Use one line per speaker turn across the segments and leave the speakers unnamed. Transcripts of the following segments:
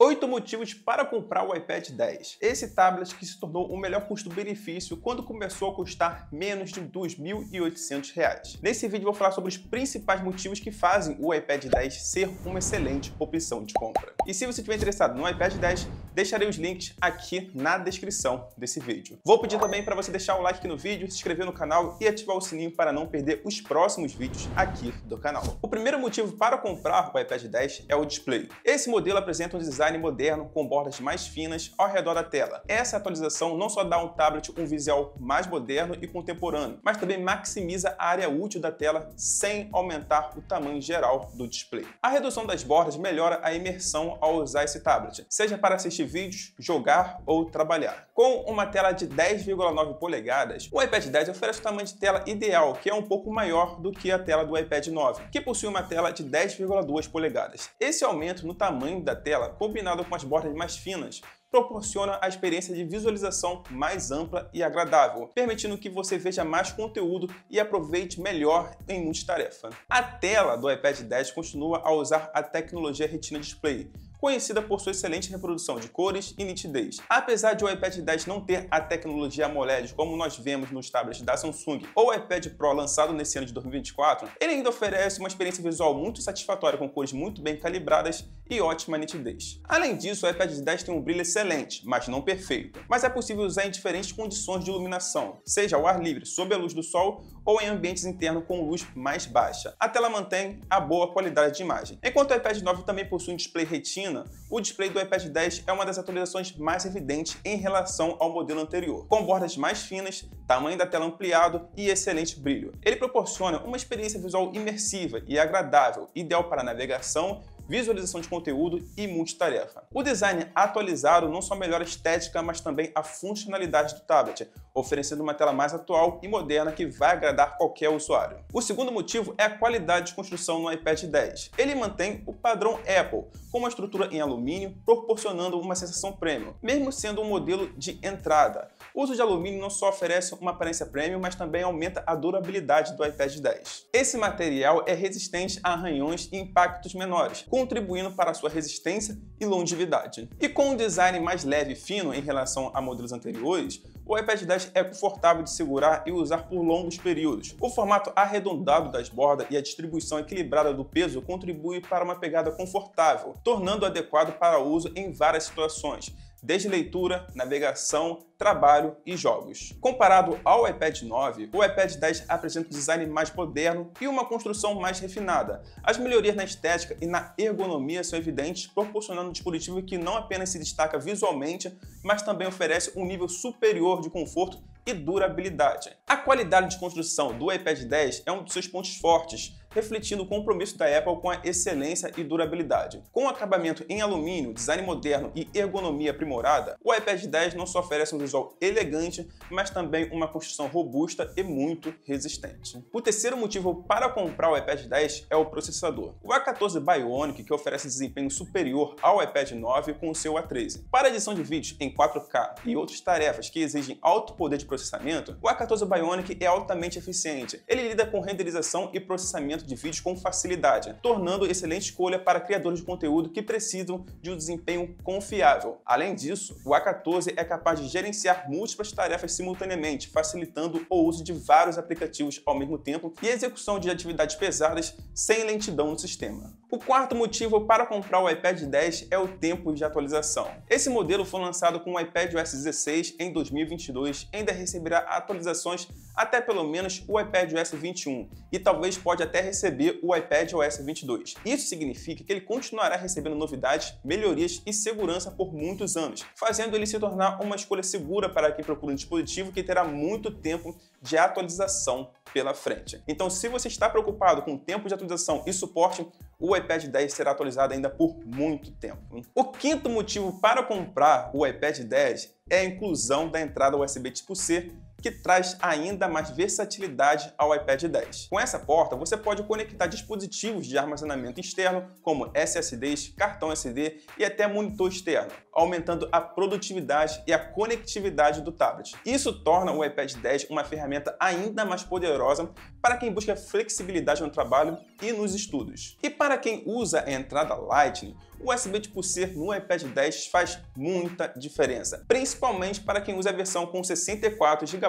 8 motivos para comprar o iPad 10. Esse tablet que se tornou o melhor custo-benefício quando começou a custar menos de R$ 2.800. Nesse vídeo vou falar sobre os principais motivos que fazem o iPad 10 ser uma excelente opção de compra. E se você estiver interessado no iPad 10, deixarei os links aqui na descrição desse vídeo. Vou pedir também para você deixar o like aqui no vídeo, se inscrever no canal e ativar o sininho para não perder os próximos vídeos aqui do canal. O primeiro motivo para comprar o iPad 10 é o display. Esse modelo apresenta um design design moderno com bordas mais finas ao redor da tela. Essa atualização não só dá ao tablet um visual mais moderno e contemporâneo, mas também maximiza a área útil da tela sem aumentar o tamanho geral do display. A redução das bordas melhora a imersão ao usar esse tablet, seja para assistir vídeos, jogar ou trabalhar. Com uma tela de 10,9 polegadas, o iPad 10 oferece o tamanho de tela ideal, que é um pouco maior do que a tela do iPad 9, que possui uma tela de 10,2 polegadas. Esse aumento no tamanho da tela combina combinado com as bordas mais finas, proporciona a experiência de visualização mais ampla e agradável, permitindo que você veja mais conteúdo e aproveite melhor em multitarefa. A tela do iPad 10 continua a usar a tecnologia Retina Display, conhecida por sua excelente reprodução de cores e nitidez. Apesar de o iPad 10 não ter a tecnologia AMOLED como nós vemos nos tablets da Samsung ou iPad Pro lançado nesse ano de 2024, ele ainda oferece uma experiência visual muito satisfatória com cores muito bem calibradas e ótima nitidez. Além disso, o iPad 10 tem um brilho excelente, mas não perfeito, mas é possível usar em diferentes condições de iluminação, seja ao ar livre, sob a luz do sol ou em ambientes internos com luz mais baixa. A tela mantém a boa qualidade de imagem. Enquanto o iPad 9 também possui um display retina o display do iPad 10 é uma das atualizações mais evidentes em relação ao modelo anterior, com bordas mais finas, tamanho da tela ampliado e excelente brilho. Ele proporciona uma experiência visual imersiva e agradável, ideal para navegação visualização de conteúdo e multitarefa. O design é atualizado não só melhora a estética, mas também a funcionalidade do tablet, oferecendo uma tela mais atual e moderna que vai agradar qualquer usuário. O segundo motivo é a qualidade de construção no iPad 10. Ele mantém o padrão Apple, com uma estrutura em alumínio, proporcionando uma sensação premium, mesmo sendo um modelo de entrada. O uso de alumínio não só oferece uma aparência premium, mas também aumenta a durabilidade do iPad 10. Esse material é resistente a arranhões e impactos menores, com contribuindo para sua resistência e longevidade. E com um design mais leve e fino em relação a modelos anteriores, o iPad 10 é confortável de segurar e usar por longos períodos. O formato arredondado das bordas e a distribuição equilibrada do peso contribui para uma pegada confortável, tornando-o adequado para uso em várias situações, desde leitura, navegação, trabalho e jogos. Comparado ao iPad 9, o iPad 10 apresenta um design mais moderno e uma construção mais refinada. As melhorias na estética e na ergonomia são evidentes, proporcionando um dispositivo que não apenas se destaca visualmente, mas também oferece um nível superior de conforto e durabilidade. A qualidade de construção do iPad 10 é um dos seus pontos fortes, refletindo o compromisso da Apple com a excelência e durabilidade. Com o acabamento em alumínio, design moderno e ergonomia aprimorada, o iPad 10 não só oferece um visual elegante, mas também uma construção robusta e muito resistente. O terceiro motivo para comprar o iPad 10 é o processador. O A14 Bionic, que oferece desempenho superior ao iPad 9 com o seu A13. Para edição de vídeos em 4K e outras tarefas que exigem alto poder de processamento, o A14 Bionic é altamente eficiente. Ele lida com renderização e processamento de vídeos com facilidade, tornando excelente escolha para criadores de conteúdo que precisam de um desempenho confiável. Além disso, o A14 é capaz de gerenciar múltiplas tarefas simultaneamente, facilitando o uso de vários aplicativos ao mesmo tempo e a execução de atividades pesadas sem lentidão no sistema. O quarto motivo para comprar o iPad 10 é o tempo de atualização. Esse modelo foi lançado com o iPad OS 16 em 2022, ainda receberá atualizações até pelo menos o iPad OS 21 e talvez pode até receber o iPad OS 22. Isso significa que ele continuará recebendo novidades, melhorias e segurança por muitos anos, fazendo ele se tornar uma escolha segura para quem procura um dispositivo que terá muito tempo de atualização pela frente. Então, se você está preocupado com o tempo de atualização e suporte, o iPad 10 será atualizado ainda por muito tempo. O quinto motivo para comprar o iPad 10 é a inclusão da entrada USB tipo C que traz ainda mais versatilidade ao iPad 10. Com essa porta, você pode conectar dispositivos de armazenamento externo, como SSDs, cartão SD e até monitor externo, aumentando a produtividade e a conectividade do tablet. Isso torna o iPad 10 uma ferramenta ainda mais poderosa para quem busca flexibilidade no trabalho e nos estudos. E para quem usa a entrada Lightning, o USB tipo C no iPad 10 faz muita diferença, principalmente para quem usa a versão com 64 GB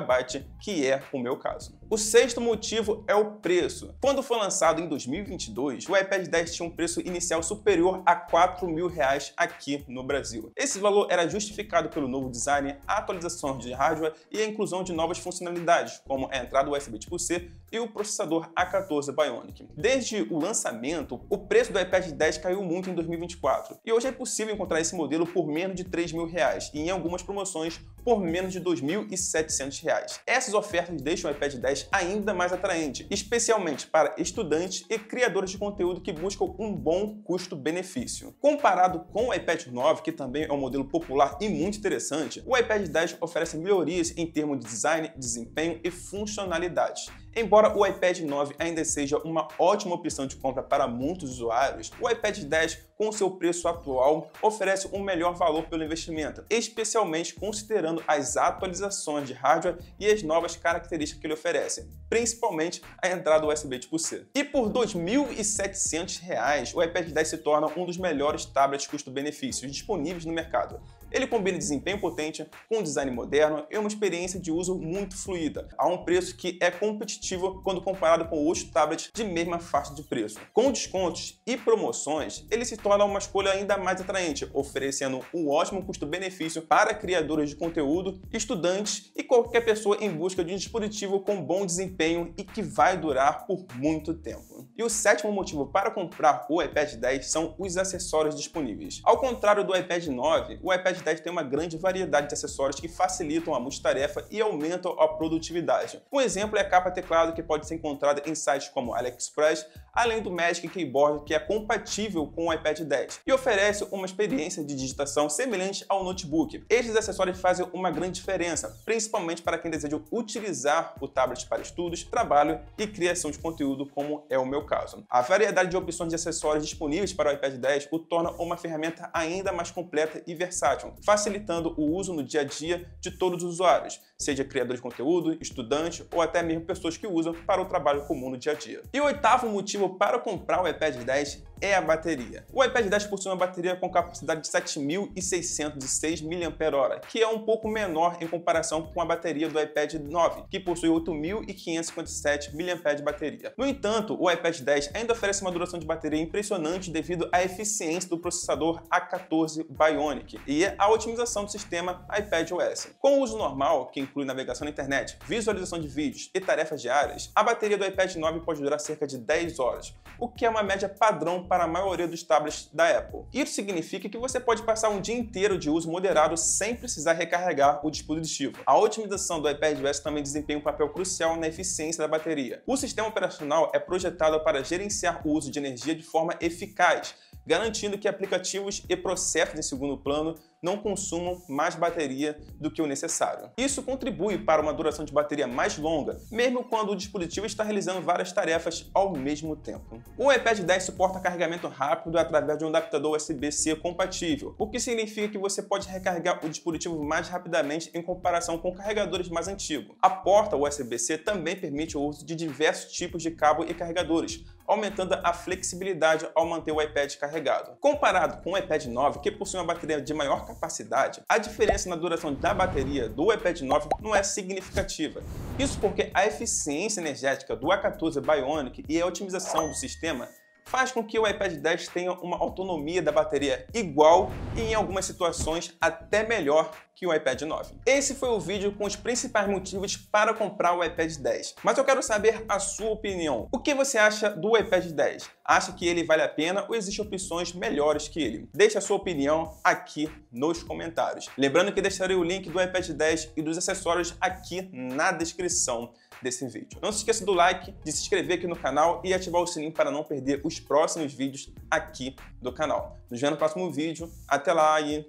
que é o meu caso. O sexto motivo é o preço. Quando foi lançado em 2022, o iPad 10 tinha um preço inicial superior a 4 mil reais aqui no Brasil. Esse valor era justificado pelo novo design, atualizações de hardware e a inclusão de novas funcionalidades, como a entrada USB tipo C e o processador A14 Bionic. Desde o lançamento, o preço do iPad 10 caiu muito em 2024 e hoje é possível encontrar esse modelo por menos de 3 mil reais e em algumas promoções por menos de 2.700 reais. Essas ofertas deixam o iPad 10 ainda mais atraente, especialmente para estudantes e criadores de conteúdo que buscam um bom custo-benefício. Comparado com o iPad 9, que também é um modelo popular e muito interessante, o iPad 10 oferece melhorias em termos de design, desempenho e funcionalidade. Embora Embora o iPad 9 ainda seja uma ótima opção de compra para muitos usuários, o iPad 10 com seu preço atual oferece um melhor valor pelo investimento, especialmente considerando as atualizações de hardware e as novas características que ele oferece, principalmente a entrada USB tipo C. E por R$ 2.700, o iPad 10 se torna um dos melhores tablets custo-benefício disponíveis no mercado, ele combina desempenho potente com design moderno e uma experiência de uso muito fluida, a um preço que é competitivo quando comparado com outros tablets de mesma faixa de preço. Com descontos e promoções, ele se torna uma escolha ainda mais atraente, oferecendo um ótimo custo-benefício para criadores de conteúdo, estudantes e qualquer pessoa em busca de um dispositivo com bom desempenho e que vai durar por muito tempo. E o sétimo motivo para comprar o iPad 10 são os acessórios disponíveis. Ao contrário do iPad 9, o iPad Logitech tem uma grande variedade de acessórios que facilitam a multitarefa e aumentam a produtividade. Um exemplo é a capa teclado que pode ser encontrada em sites como AliExpress, além do Magic Keyboard que é compatível com o iPad 10 e oferece uma experiência de digitação semelhante ao notebook. Estes acessórios fazem uma grande diferença, principalmente para quem deseja utilizar o tablet para estudos, trabalho e criação de conteúdo, como é o meu caso. A variedade de opções de acessórios disponíveis para o iPad 10 o torna uma ferramenta ainda mais completa e versátil, facilitando o uso no dia a dia de todos os usuários seja criador de conteúdo, estudante ou até mesmo pessoas que usam para o trabalho comum no dia a dia. E o oitavo motivo para comprar o iPad 10 é a bateria. O iPad 10 possui uma bateria com capacidade de 7.606 mAh, que é um pouco menor em comparação com a bateria do iPad 9, que possui 8.557 mAh de bateria. No entanto, o iPad 10 ainda oferece uma duração de bateria impressionante devido à eficiência do processador A14 Bionic e à otimização do sistema iPadOS. Com o uso normal, quem inclui navegação na internet, visualização de vídeos e tarefas diárias, a bateria do iPad 9 pode durar cerca de 10 horas, o que é uma média padrão para a maioria dos tablets da Apple. Isso significa que você pode passar um dia inteiro de uso moderado sem precisar recarregar o dispositivo. A otimização do iPad iPadOS também desempenha um papel crucial na eficiência da bateria. O sistema operacional é projetado para gerenciar o uso de energia de forma eficaz, garantindo que aplicativos e processos em segundo plano não consumam mais bateria do que o necessário. Isso contribui para uma duração de bateria mais longa, mesmo quando o dispositivo está realizando várias tarefas ao mesmo tempo. O iPad 10 suporta carregamento rápido através de um adaptador USB-C compatível, o que significa que você pode recarregar o dispositivo mais rapidamente em comparação com carregadores mais antigos. A porta USB-C também permite o uso de diversos tipos de cabo e carregadores, aumentando a flexibilidade ao manter o iPad carregado. Comparado com o iPad 9, que possui uma bateria de maior capacidade, a diferença na duração da bateria do iPad 9 não é significativa. Isso porque a eficiência energética do A14 Bionic e a otimização do sistema faz com que o iPad 10 tenha uma autonomia da bateria igual e em algumas situações até melhor que o iPad 9. Esse foi o vídeo com os principais motivos para comprar o iPad 10. Mas eu quero saber a sua opinião. O que você acha do iPad 10? Acha que ele vale a pena ou existem opções melhores que ele? Deixe a sua opinião aqui nos comentários. Lembrando que deixarei o link do iPad 10 e dos acessórios aqui na descrição desse vídeo. Não se esqueça do like, de se inscrever aqui no canal e ativar o sininho para não perder os próximos vídeos aqui do canal. Nos vemos no próximo vídeo. Até lá e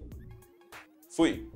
fui!